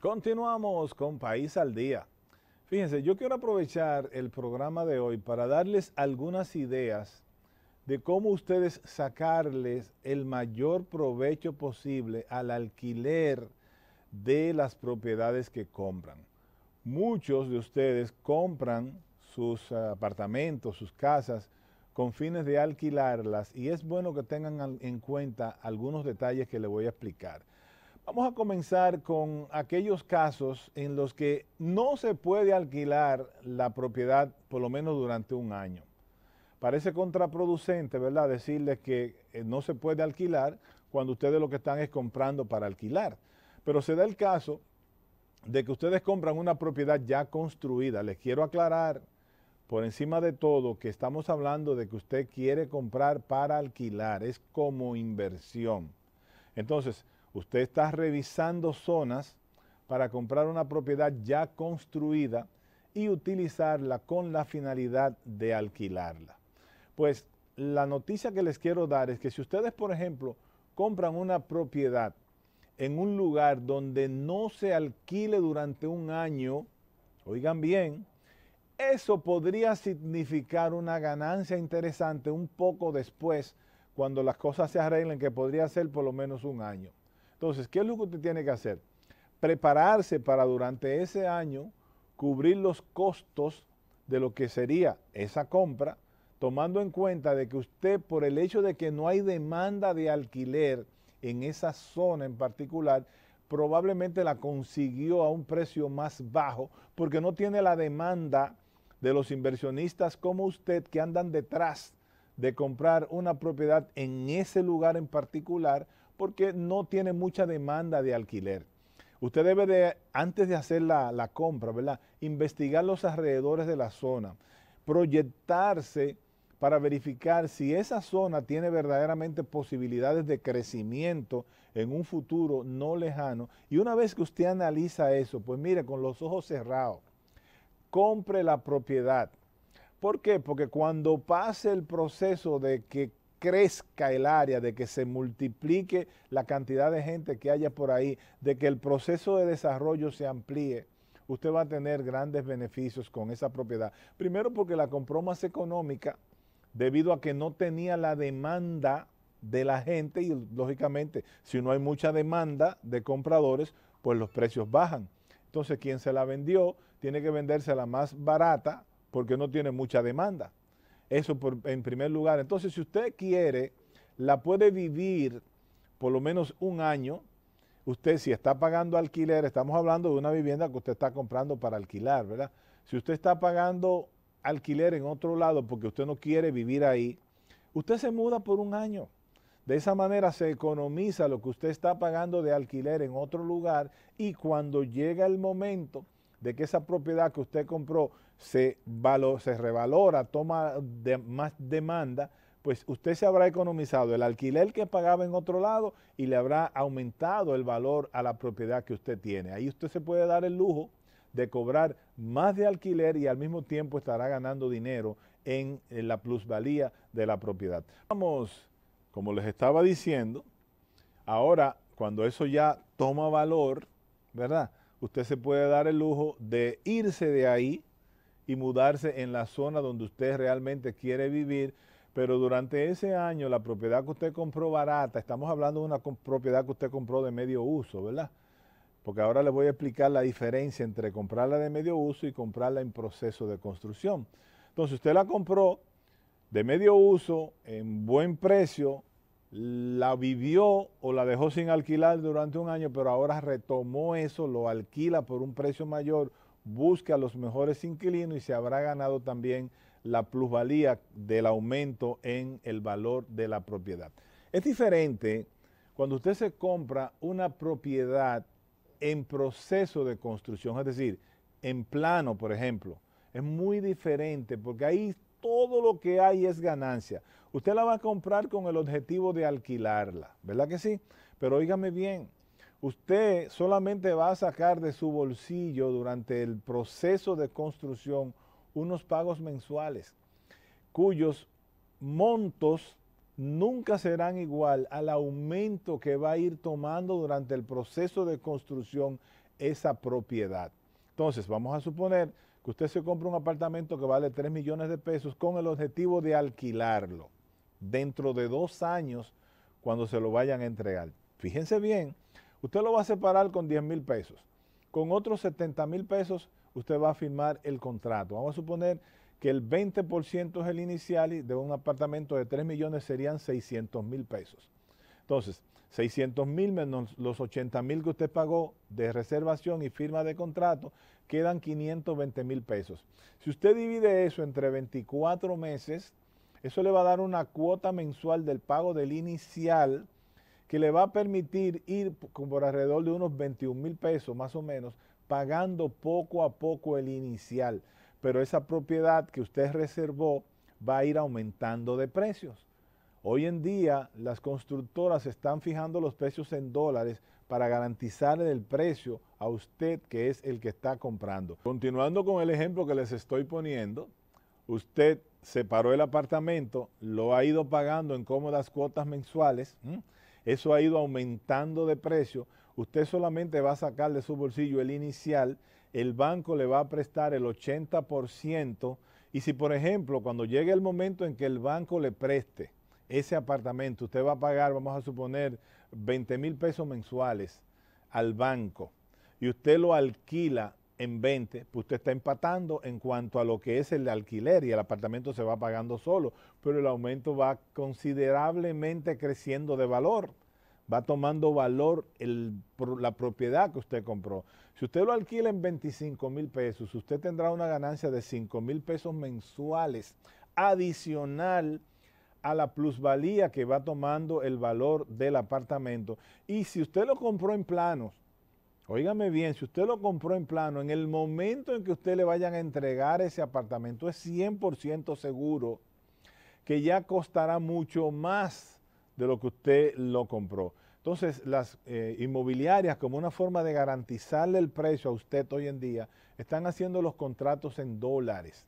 Continuamos con País al Día. Fíjense, yo quiero aprovechar el programa de hoy para darles algunas ideas de cómo ustedes sacarles el mayor provecho posible al alquiler de las propiedades que compran. Muchos de ustedes compran sus ah, apartamentos, sus casas, con fines de alquilarlas y es bueno que tengan en cuenta algunos detalles que les voy a explicar. Vamos a comenzar con aquellos casos en los que no se puede alquilar la propiedad por lo menos durante un año. Parece contraproducente, ¿verdad? Decirles que eh, no se puede alquilar cuando ustedes lo que están es comprando para alquilar. Pero se da el caso de que ustedes compran una propiedad ya construida. Les quiero aclarar por encima de todo que estamos hablando de que usted quiere comprar para alquilar, es como inversión. Entonces, Usted está revisando zonas para comprar una propiedad ya construida y utilizarla con la finalidad de alquilarla. Pues la noticia que les quiero dar es que si ustedes, por ejemplo, compran una propiedad en un lugar donde no se alquile durante un año, oigan bien, eso podría significar una ganancia interesante un poco después, cuando las cosas se arreglen, que podría ser por lo menos un año. Entonces, ¿qué es lo que usted tiene que hacer? Prepararse para durante ese año cubrir los costos de lo que sería esa compra, tomando en cuenta de que usted, por el hecho de que no hay demanda de alquiler en esa zona en particular, probablemente la consiguió a un precio más bajo porque no tiene la demanda de los inversionistas como usted que andan detrás de comprar una propiedad en ese lugar en particular porque no tiene mucha demanda de alquiler. Usted debe antes de hacer la, la compra, ¿verdad? Investigar los alrededores de la zona, proyectarse para verificar si esa zona tiene verdaderamente posibilidades de crecimiento en un futuro no lejano. Y una vez que usted analiza eso, pues mire, con los ojos cerrados, compre la propiedad. ¿Por qué? Porque cuando pase el proceso de que crezca el área, de que se multiplique la cantidad de gente que haya por ahí, de que el proceso de desarrollo se amplíe, usted va a tener grandes beneficios con esa propiedad. Primero porque la compró más económica debido a que no tenía la demanda de la gente y lógicamente si no hay mucha demanda de compradores, pues los precios bajan. Entonces quien se la vendió tiene que venderse la más barata porque no tiene mucha demanda. Eso en primer lugar. Entonces, si usted quiere, la puede vivir por lo menos un año. Usted si está pagando alquiler, estamos hablando de una vivienda que usted está comprando para alquilar, ¿verdad? Si usted está pagando alquiler en otro lado porque usted no quiere vivir ahí, usted se muda por un año. De esa manera se economiza lo que usted está pagando de alquiler en otro lugar y cuando llega el momento de que esa propiedad que usted compró se, se revalora, toma más demanda, pues usted se habrá economizado el alquiler que pagaba en otro lado y le habrá aumentado el valor a la propiedad que usted tiene. Ahí usted se puede dar el lujo de cobrar más de alquiler y al mismo tiempo estará ganando dinero en, en la plusvalía de la propiedad. Vamos, como les estaba diciendo, ahora cuando eso ya toma valor, ¿verdad? Usted se puede dar el lujo de irse de ahí y mudarse en la zona donde usted realmente quiere vivir, pero durante ese año la propiedad que usted compró barata, estamos hablando de una propiedad que usted compró de medio uso, ¿verdad? Porque ahora le voy a explicar la diferencia entre comprarla de medio uso y comprarla en proceso de construcción. Entonces usted la compró de medio uso, en buen precio, la vivió o la dejó sin alquilar durante un año, pero ahora retomó eso, lo alquila por un precio mayor, Busca los mejores inquilinos y se habrá ganado también la plusvalía del aumento en el valor de la propiedad. Es diferente cuando usted se compra una propiedad en proceso de construcción, es decir, en plano, por ejemplo. Es muy diferente porque ahí todo lo que hay es ganancia. Usted la va a comprar con el objetivo de alquilarla, ¿verdad que sí? Pero óigame bien, usted solamente va a sacar de su bolsillo durante el proceso de construcción unos pagos mensuales cuyos montos nunca serán igual al aumento que va a ir tomando durante el proceso de construcción esa propiedad. Entonces, vamos a suponer que usted se compra un apartamento que vale 3 millones de pesos con el objetivo de alquilarlo dentro de dos años cuando se lo vayan a entregar. Fíjense bien Usted lo va a separar con 10 mil pesos. Con otros 70 mil pesos usted va a firmar el contrato. Vamos a suponer que el 20% es el inicial y de un apartamento de 3 millones serían 600 mil pesos. Entonces, 600 mil menos los 80 mil que usted pagó de reservación y firma de contrato, quedan 520 mil pesos. Si usted divide eso entre 24 meses, eso le va a dar una cuota mensual del pago del inicial que le va a permitir ir por alrededor de unos 21 mil pesos más o menos, pagando poco a poco el inicial. Pero esa propiedad que usted reservó va a ir aumentando de precios. Hoy en día las constructoras están fijando los precios en dólares para garantizarle el precio a usted que es el que está comprando. Continuando con el ejemplo que les estoy poniendo, usted separó el apartamento, lo ha ido pagando en cómodas cuotas mensuales. Eso ha ido aumentando de precio. Usted solamente va a sacar de su bolsillo el inicial, el banco le va a prestar el 80% y si por ejemplo cuando llegue el momento en que el banco le preste ese apartamento, usted va a pagar, vamos a suponer, 20 mil pesos mensuales al banco y usted lo alquila en 20, pues usted está empatando en cuanto a lo que es el alquiler y el apartamento se va pagando solo, pero el aumento va considerablemente creciendo de valor, va tomando valor la propiedad que usted compró. Si usted lo alquila en 25 mil pesos, usted tendrá una ganancia de 5 mil pesos mensuales adicional a la plusvalía que va tomando el valor del apartamento. Y si usted lo compró en planos, Óigame bien, si usted lo compró en plano, en el momento en que usted le vayan a entregar ese apartamento, es 100% seguro que ya costará mucho más de lo que usted lo compró. Entonces, las eh, inmobiliarias, como una forma de garantizarle el precio a usted hoy en día, están haciendo los contratos en dólares.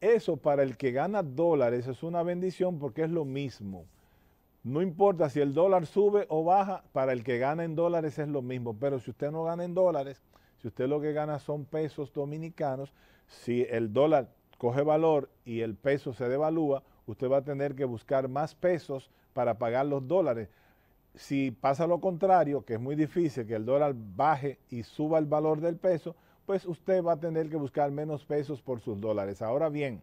Eso para el que gana dólares es una bendición porque es lo mismo. No importa si el dólar sube o baja, para el que gana en dólares es lo mismo, pero si usted no gana en dólares, si usted lo que gana son pesos dominicanos, si el dólar coge valor y el peso se devalúa, usted va a tener que buscar más pesos para pagar los dólares. Si pasa lo contrario, que es muy difícil que el dólar baje y suba el valor del peso, pues usted va a tener que buscar menos pesos por sus dólares. Ahora bien,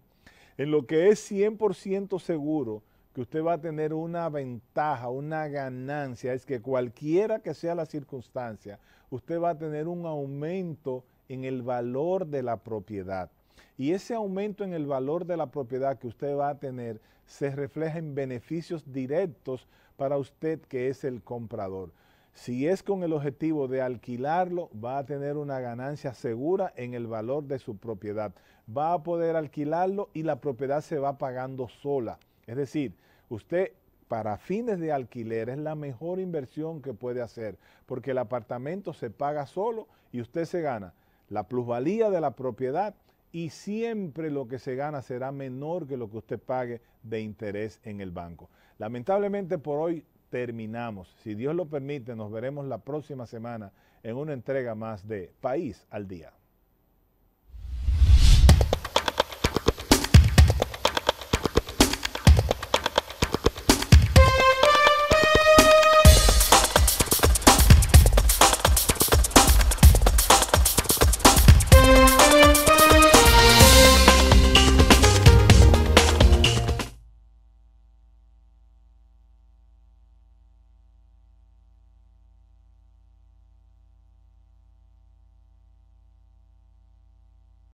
en lo que es 100% seguro que usted va a tener una ventaja, una ganancia, es que cualquiera que sea la circunstancia, usted va a tener un aumento en el valor de la propiedad. Y ese aumento en el valor de la propiedad que usted va a tener se refleja en beneficios directos para usted que es el comprador. Si es con el objetivo de alquilarlo, va a tener una ganancia segura en el valor de su propiedad. Va a poder alquilarlo y la propiedad se va pagando sola. Es decir, usted para fines de alquiler es la mejor inversión que puede hacer, porque el apartamento se paga solo y usted se gana la plusvalía de la propiedad y siempre lo que se gana será menor que lo que usted pague de interés en el banco. Lamentablemente por hoy terminamos. Si Dios lo permite, nos veremos la próxima semana en una entrega más de País al Día.